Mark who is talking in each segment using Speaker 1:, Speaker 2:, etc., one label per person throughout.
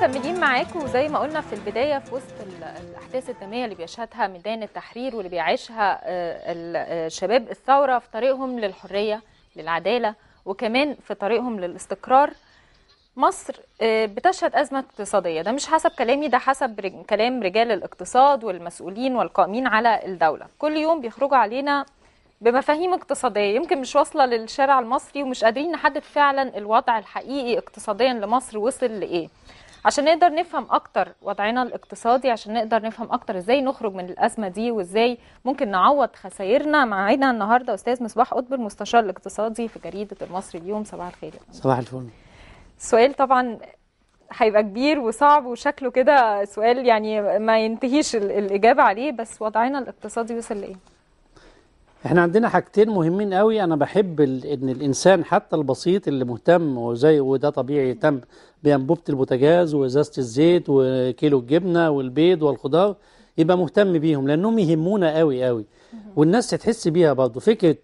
Speaker 1: مكملين معاكم زي ما قلنا في البدايه في وسط الاحداث الدميه اللي بيشهدها ميدان التحرير واللي بيعيشها آه، الشباب آه، الثوره في طريقهم للحريه للعداله وكمان في طريقهم للاستقرار مصر آه، بتشهد أزمة اقتصادية ده مش حسب كلامي ده حسب كلام رجال الاقتصاد والمسؤولين والقائمين على الدولة كل يوم بيخرجوا علينا بمفاهيم اقتصادية يمكن مش واصلة للشارع المصري ومش قادرين نحدد فعلا الوضع الحقيقي اقتصاديا لمصر وصل لإيه عشان نقدر نفهم اكتر وضعنا الاقتصادي عشان نقدر نفهم اكتر ازاي نخرج من الازمه دي وازاي ممكن نعوض خسائرنا معانا النهارده استاذ مصباح قطب المستشار الاقتصادي في جريده المصري اليوم صباح الخير يا صباح الفل سؤال طبعا هيبقى كبير وصعب وشكله كده سؤال يعني ما ينتهيش الاجابه عليه بس وضعنا الاقتصادي وصل لايه
Speaker 2: احنا عندنا حاجتين مهمين قوي انا بحب ان الانسان حتى البسيط اللي مهتم وزي وده طبيعي يهتم بانبوبه البوتاجاز وازازه الزيت وكيلو الجبنه والبيض والخضار يبقى مهتم بيهم لانهم يهمونا قوي قوي والناس تحس بيها برضه فكره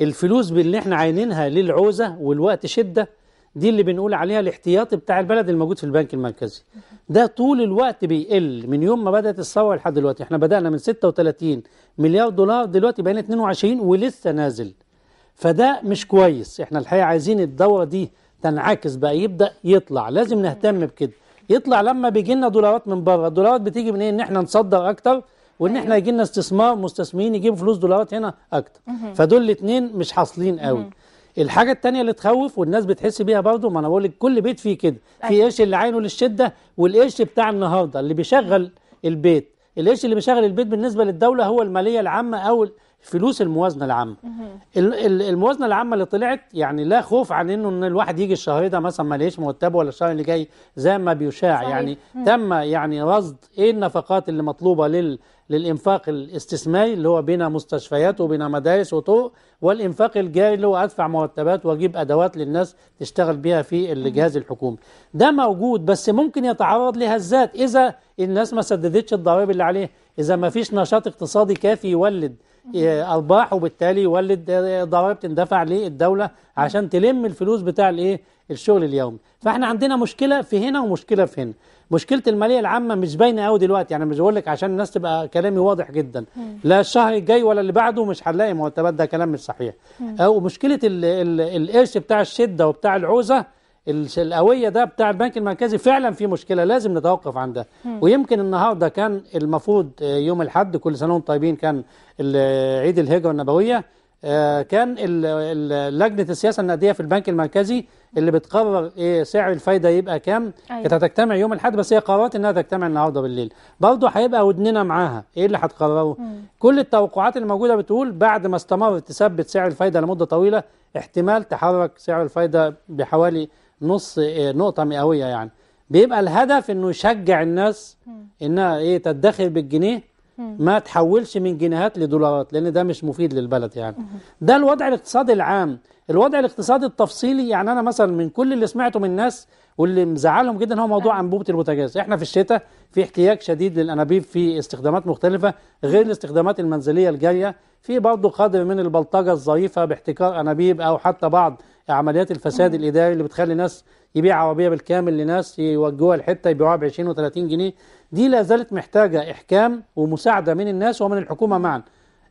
Speaker 2: الفلوس باللي احنا عاينينها للعوزه والوقت شده دي اللي بنقول عليها الاحتياطي بتاع البلد الموجود في البنك المركزي ده طول الوقت بيقل من يوم ما بدات الثوره لحد دلوقتي احنا بدانا من 36 مليار دولار دلوقتي بقينا 22 ولسه نازل فده مش كويس احنا الحقيقه عايزين الدوره دي تنعكس بقى يبدا يطلع لازم نهتم بكده يطلع لما بيجي لنا دولارات من بره الدولارات بتيجي من ايه ان احنا نصدر اكتر وان احنا أيوه. يجي لنا استثمار مستثمرين يجيبوا فلوس دولارات هنا اكتر فدول الاثنين مش حاصلين قوي الحاجه الثانيه اللي تخوف والناس بتحس بيها برضه ما انا بقول كل بيت فيه كده في أيوة. قرش اللي عينه للشده والقرش بتاع النهارده اللي بيشغل البيت القرش اللي بيشغل البيت بالنسبه للدوله هو الماليه العامه او فلوس الموازنه العامه الموازنه العامه اللي طلعت يعني لا خوف عن انه ان الواحد يجي الشهر ده مثلا ما لقيش مرتبه ولا الشهر اللي جاي زي ما بيشاع صحيح. يعني مم. تم يعني رصد ايه النفقات اللي مطلوبه لل للإنفاق الاستثماري اللي هو بين مستشفيات وبين مدارس وطرق والإنفاق الجاري اللي هو أدفع مرتبات وأجيب أدوات للناس تشتغل بيها في الجهاز الحكومي ده موجود بس ممكن يتعرض لهزات إذا الناس ما سددتش الضرائب اللي عليه إذا ما فيش نشاط اقتصادي كافي يولد آه، ارباح وبالتالي يولد ضرائب تندفع للدوله عشان تلم الفلوس بتاع الايه الشغل اليومي فاحنا عندنا مشكله في هنا ومشكله في هنا مشكله الماليه العامه مش باينه قوي دلوقتي يعني مش بقول لك عشان الناس تبقى كلامي واضح جدا مم. لا الشهر الجاي ولا اللي بعده مش هنلاقي مرتبات ده كلام مش صحيح مم. او مشكله القرش بتاع الشده وبتاع العوزه القويه ده بتاع البنك المركزي فعلا في مشكله لازم نتوقف عندها ويمكن النهارده كان المفروض آه، يوم الاحد كل سنه وانتم طيبين كان عيد الهجره النبويه آه، كان لجنه السياسه النقديه في البنك المركزي اللي بتقرر ايه سعر الفايده يبقى كام أيوة. كانت هتجتمع يوم الاحد بس هي قررت انها تجتمع النهارده بالليل برضه هيبقى ودننا معاها ايه اللي هتقرره كل التوقعات الموجوده بتقول بعد ما استمرت تثبت سعر الفايده لمده طويله احتمال تحرك سعر الفايده بحوالي نص إيه، نقطه مئويه يعني بيبقى الهدف انه يشجع الناس انها ايه تدخر بالجنيه ما تحولش من جنيهات لدولارات لان ده مش مفيد للبلد يعني ده الوضع الاقتصادي العام الوضع الاقتصادي التفصيلي يعني انا مثلا من كل اللي سمعته من الناس واللي مزعلهم جدا هو موضوع آه. انبوبه البوتاجاز احنا في الشتاء في احتياج شديد للانابيب في استخدامات مختلفه غير الاستخدامات المنزليه الجايه في برضه قدر من البلطجه الظريفه باحتكار انابيب او حتى بعض عمليات الفساد الإداري اللي بتخلي ناس يبيع عربية بالكامل لناس يوجهوها لحتة يبيعوها ب 20 و30 جنيه دي لا زالت محتاجة إحكام ومساعدة من الناس ومن الحكومة معا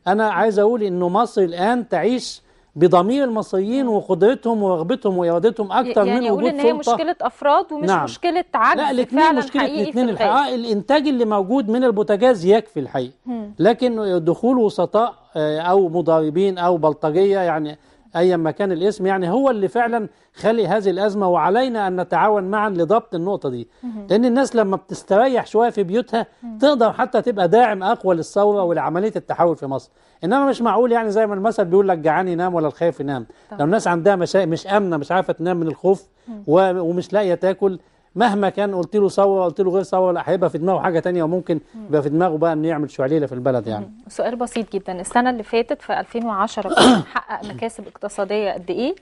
Speaker 2: أنا عايز أقول إنه مصر الآن تعيش بضمير المصريين وقدرتهم ورغبتهم وارادتهم اكثر يعني من وجود إن هي سلطه مشكله
Speaker 1: افراد ومش نعم. مشكله عجز لا الاثنين مشكله الاثنين الحقيقه الانتاج
Speaker 2: اللي موجود من البوتاجاز يكفي الحقيقه لكن دخول وسطاء آه، او مضاربين او بلطجيه يعني أيا ما كان الاسم يعني هو اللي فعلا خلي هذه الأزمة وعلينا أن نتعاون معا لضبط النقطة دي لأن الناس لما بتستريح شوية في بيوتها تقدر حتى تبقى داعم أقوى للثورة ولعملية التحول في مصر إنما مش معقول يعني زي ما المثل بيقول لك جعان ينام ولا الخايف ينام لو الناس عندها مشا... مش آمنة مش عارفة تنام من الخوف و... ومش لاقية تاكل مهما كان قلت له سوا قلت له غير سوا لا هيبقى في دماغه حاجه تانية وممكن يبقى في دماغه بقى انه يعمل شعليله في البلد يعني
Speaker 1: سؤال بسيط جدا السنه اللي فاتت في 2010 كنا حقق مكاسب اقتصاديه قد ايه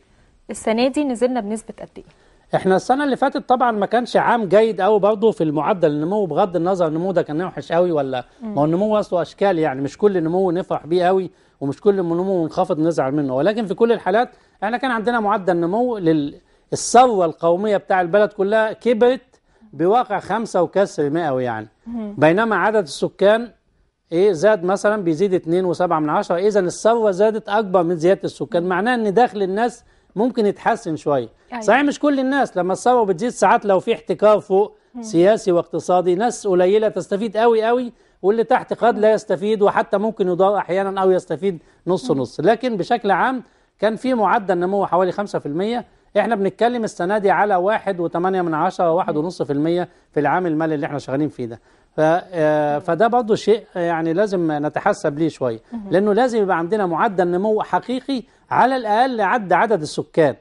Speaker 1: السنه دي نزلنا بنسبه قد ايه
Speaker 2: احنا السنه اللي فاتت طبعا ما كانش عام جيد قوي برضه في المعدل النمو بغض النظر النمو ده كان وحش قوي ولا ما هو النمو اصله اشكال يعني مش كل نمو نفرح بيه قوي ومش كل نمو منخفض نزعل منه ولكن في كل الحالات احنا كان عندنا معدل نمو لل الثروة القومية بتاع البلد كلها كبرت بواقع خمسة وكسر مئوي يعني بينما عدد السكان ايه زاد مثلا بيزيد 2.7 من عشرة اذا الثروه زادت اكبر من زياده السكان معناه ان دخل الناس ممكن يتحسن شويه أيوة. صحيح مش كل الناس لما الثروه بتزيد ساعات لو في احتكار فوق سياسي واقتصادي ناس قليله تستفيد قوي قوي واللي تحت قد لا يستفيد وحتى ممكن يضار احيانا او يستفيد نص نص لكن بشكل عام كان في معدل نمو حوالي 5% احنا بنتكلم السنه دي على 1.8 من 10 و1.5% في العام المالي اللي احنا شغالين فيه ده آه، فده برضه شيء يعني لازم نتحسب ليه شويه لانه لازم يبقى عندنا معدل نمو حقيقي على الاقل عد عدد السكان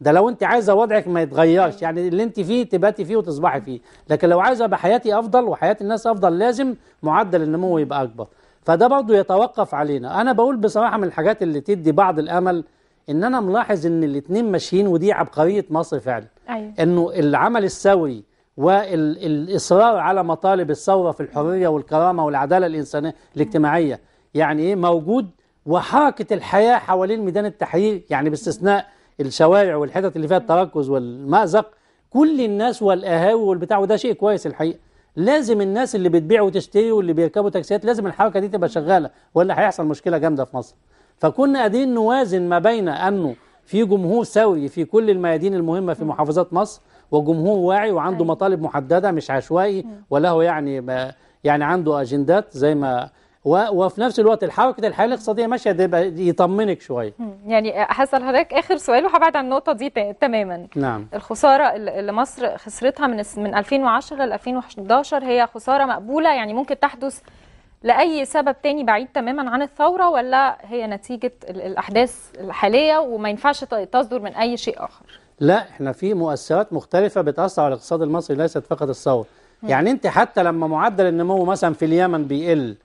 Speaker 2: ده لو انت عايزه وضعك ما يتغيرش يعني اللي انت فيه تباتي فيه وتصبحي فيه لكن لو عايزه ابقى حياتي افضل وحياه الناس افضل لازم معدل النمو يبقى اكبر فده برضه يتوقف علينا انا بقول بصراحه من الحاجات اللي تدي بعض الامل ان انا ملاحظ ان الاثنين ماشيين ودي عبقريه مصر فعلا أيوة. انه العمل الثوري والاصرار على مطالب الثوره في الحريه والكرامه والعداله الانسانيه الاجتماعيه يعني ايه موجود وحركه الحياه حوالين ميدان التحرير يعني باستثناء الشوارع والحتت اللي فيها التركز والمأزق كل الناس والقهاوي والبتاع وده شيء كويس الحقيقه لازم الناس اللي بتبيع وتشتري واللي بيركبوا تاكسيات لازم الحركه دي تبقى شغاله ولا هيحصل مشكله جامده في مصر فكنا قادرين نوازن ما بين أنه في جمهور سوي في كل الميادين المهمة في محافظات مصر وجمهور واعي وعنده أيوة. مطالب محددة مش عشوائي وله يعني يعني يعني عنده أجندات زي ما وفي نفس الوقت الحركه الحياه الاقتصاديه ماشيه ده يطمنك شويه
Speaker 1: يعني هسال حضرتك اخر سؤال وهبعد عن النقطه دي تماما نعم الخساره اللي مصر خسرتها من من 2010 ل 2011 هي خساره مقبوله يعني ممكن تحدث لاي سبب تاني بعيد تماما عن الثوره ولا هي نتيجه الاحداث الحاليه وما ينفعش تصدر من اي شيء اخر
Speaker 2: لا احنا في مؤثرات مختلفه بتاثر على الاقتصاد المصري ليست فقط الثوره يعني انت حتى لما معدل النمو مثلا في اليمن بيقل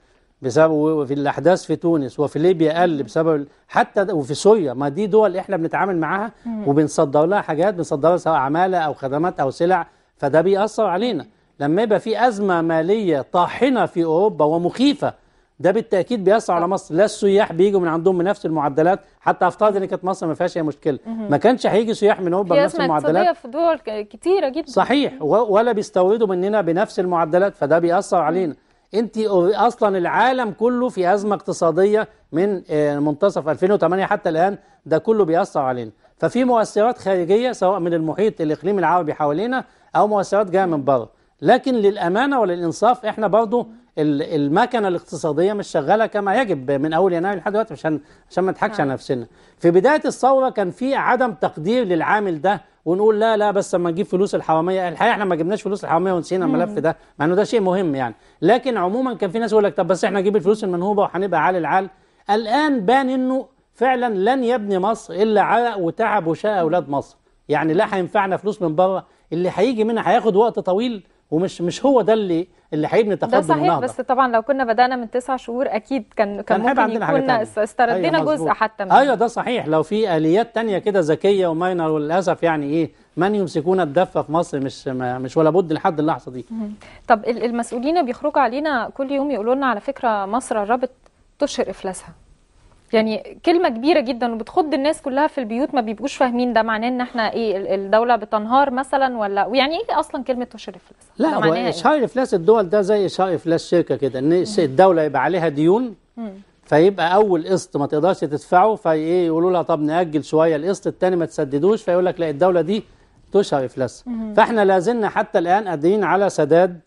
Speaker 2: بسبب وفي الاحداث في تونس وفي ليبيا قل بسبب حتى وفي سوريا ما دي دول احنا بنتعامل معاها وبنصدر لها حاجات بنصدر لها سواء عماله او خدمات او سلع فده بيأثر علينا لما يبقى في أزمة مالية طاحنة في أوروبا ومخيفة ده بالتأكيد بيأثر على مصر لا السياح بيجوا من عندهم بنفس المعدلات حتى أفترض إن كانت مصر ما فيهاش أي مشكلة ما كانش هيجي سياح من أوروبا بنفس المعدلات
Speaker 1: في دول كتيرة جدا صحيح
Speaker 2: ولا بيستوردوا مننا بنفس المعدلات فده بيأثر علينا انت اصلا العالم كله في ازمه اقتصاديه من آه، منتصف 2008 حتى الان ده كله بيأثر علينا ففي مؤثرات خارجيه سواء من المحيط الاقليمي العربي حوالينا او مؤثرات جايه من بره لكن للأمانة وللإنصاف إحنا برضو المكنة الاقتصادية مش شغالة كما يجب من أول يناير لحد دلوقتي عشان عشان ما نضحكش على نعم. نفسنا في بداية الثورة كان في عدم تقدير للعامل ده ونقول لا لا بس لما نجيب فلوس الحراميه الحقيقه احنا ما جبناش فلوس الحراميه ونسينا الملف ده مع انه ده شيء مهم يعني لكن عموما كان في ناس يقول لك طب بس احنا نجيب الفلوس المنهوبه وهنبقى عال العال الان بان انه فعلا لن يبني مصر الا عرق وتعب وشقى اولاد مصر يعني لا هينفعنا فلوس من بره اللي هيجي منها هياخد وقت طويل ومش مش هو ده اللي اللي هيبني تقدم ده صحيح النهضة. بس
Speaker 1: طبعا لو كنا بدانا من تسع شهور اكيد كان كان ممكن يكون استردينا أيوة جزء حتى من ايوه ده
Speaker 2: صحيح لو في اليات تانية كده ذكيه وماينر وللاسف يعني ايه من يمسكون الدفه في مصر مش مش ولا بد لحد اللحظه دي
Speaker 1: طب المسؤولين بيخرجوا علينا كل يوم يقولوا لنا على فكره مصر قربت تشهر افلاسها يعني كلمه كبيره جدا وبتخض الناس كلها في البيوت ما بيبقوش فاهمين ده معناه ان احنا ايه الدوله بتنهار مثلا ولا ويعني ايه اصلا كلمه اشهر افلاس لا هو
Speaker 2: شهر افلاس إيه؟ الدول ده زي شهر افلاس شركه كده ان الدوله يبقى عليها ديون فيبقى اول قسط ما تقدرش تدفعه فايه يقولوا لها طب ناجل شويه القسط الثاني ما تسددوش فيقول لك لا الدوله دي تشهر إفلاسها فإحنا لازلنا حتى الآن قادرين على سداد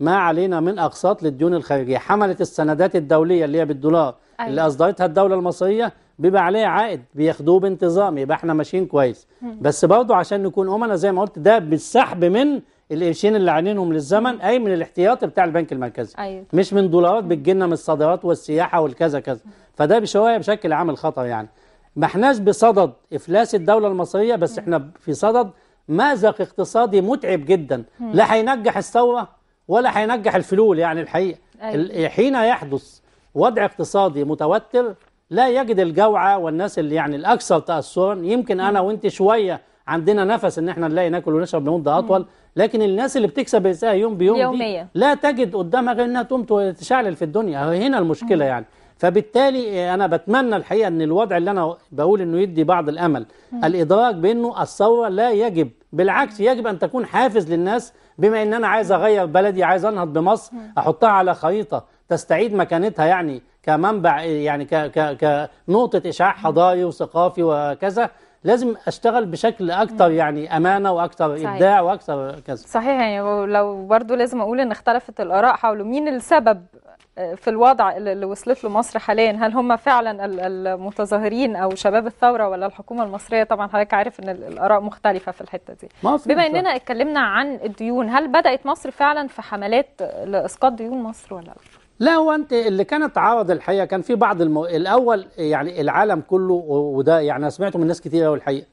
Speaker 2: ما علينا من أقساط للديون الخارجية حملت السندات الدولية اللي هي بالدولار أيوة. اللي أصدرتها الدولة المصرية بيبقى عليه عائد بياخدوه بانتظام يبقى احنا ماشيين كويس بس برضه عشان نكون أمنا زي ما قلت ده بالسحب من القرشين اللي عينينهم للزمن اي من الاحتياطي بتاع البنك المركزي أيوة. مش من دولارات بتجينا من الصادرات والسياحه والكذا كذا فده بشويه بشكل عام الخطر يعني ما احناش بصدد افلاس الدوله المصريه بس احنا في صدد مازق اقتصادي متعب جدا لا هينجح الثورة ولا هينجح الفلول يعني الحقيقة أيوة. حين يحدث وضع اقتصادي متوتر لا يجد الجوعى والناس اللي يعني الأكثر تأثرا يمكن أنا وأنت شوية عندنا نفس ان احنا نلاقي ناكل ونشرب لمده اطول لكن الناس اللي بتكسب رزقها يوم بيوم يومية. دي لا تجد قدامها غير انها تقوم تشعلل في الدنيا هنا المشكله يعني فبالتالي انا بتمنى الحقيقه ان الوضع اللي انا بقول انه يدي بعض الامل الادراك بانه الثوره لا يجب بالعكس يجب أن تكون حافز للناس بما أن أنا عايز أغير بلدي عايز أنهض بمصر أحطها على خريطة تستعيد مكانتها يعني كمنبع يعني كنقطة إشعاع حضاري وثقافي وكذا لازم اشتغل بشكل اكتر يعني امانه واكتر صحيح. ابداع واكتر كذا
Speaker 1: صحيح يعني لو برضو لازم اقول ان اختلفت الاراء حول مين السبب آه، في الوضع اللي وصلت له مصر حاليا هل هم فعلا المتظاهرين او شباب الثوره ولا الحكومه المصريه طبعا حضرتك عارف ان الاراء مختلفه في الحته دي مصر بما اننا اتكلمنا عن الديون هل بدات مصر فعلا في حملات لاسقاط ديون مصر ولا لا
Speaker 2: لا هو انت اللي كانت عرض الحقيقه كان في بعض المو... الاول يعني العالم كله وده يعني انا سمعته من ناس كتير قوي الحقيقه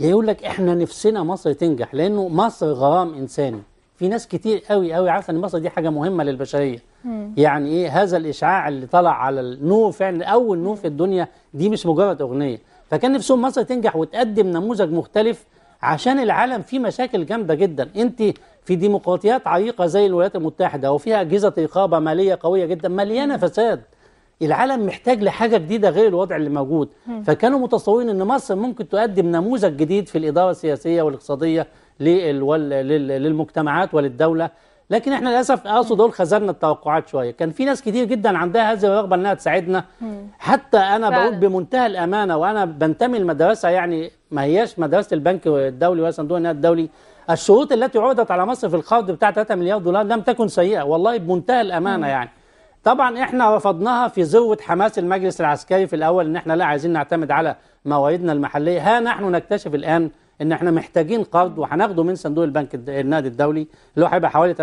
Speaker 2: يقول لك احنا نفسنا مصر تنجح لانه مصر غرام انساني في ناس كتير قوي قوي عارفه ان مصر دي حاجه مهمه للبشريه مم. يعني ايه هذا الاشعاع اللي طلع على النور فعلا اول نور في الدنيا دي مش مجرد اغنيه فكان نفسهم مصر تنجح وتقدم نموذج مختلف عشان العالم فيه مشاكل جامده جدا انت في ديمقراطيات عريقة زي الولايات المتحدة وفيها أجهزة رقابة مالية قوية جدا مليانة فساد العالم محتاج لحاجة جديدة غير الوضع اللي موجود فكانوا متصورين أن مصر ممكن تقدم نموذج جديد في الإدارة السياسية والاقتصادية للمجتمعات وللدولة لكن احنا للاسف اقصد دول خزرنا التوقعات شويه كان في ناس كتير جدا عندها هذه الرغبه انها تساعدنا حتى انا فعلا. بقول بمنتهى الامانه وانا بنتمي لمدرسه يعني ما هياش مدرسه البنك الدولي ولا صندوق النقد الدولي الشروط التي عرضت على مصر في القرض بتاع 3 مليار دولار لم تكن سيئه والله بمنتهى الامانه يعني طبعا احنا رفضناها في ذروه حماس المجلس العسكري في الاول ان احنا لا عايزين نعتمد على مواردنا المحليه ها نحن نكتشف الان ان احنا محتاجين قرض وهناخده من صندوق البنك النادي الدولي اللي هو هيبقى حوالي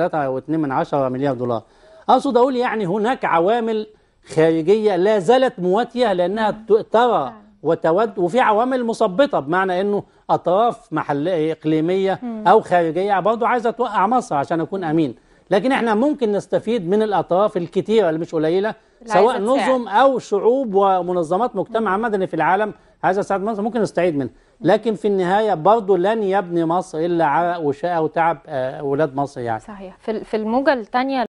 Speaker 2: 3.2 من مليار دولار اقصد اقول يعني هناك عوامل خارجيه لا زالت مواتيه لانها ترى وتود وفي عوامل مثبطه بمعنى انه اطراف محليه اقليميه او خارجيه برضه عايزه توقع مصر عشان اكون امين لكن احنا ممكن نستفيد من الاطراف الكتيره اللي مش قليله سواء نظم او شعوب ومنظمات مجتمع مدني في العالم عايزه تساعد مصر ممكن نستعيد منها لكن في النهايه برضه لن يبني مصر الا عرق وشقة وتعب اولاد آه، مصر يعني
Speaker 1: صحيح في الموجه الثانيه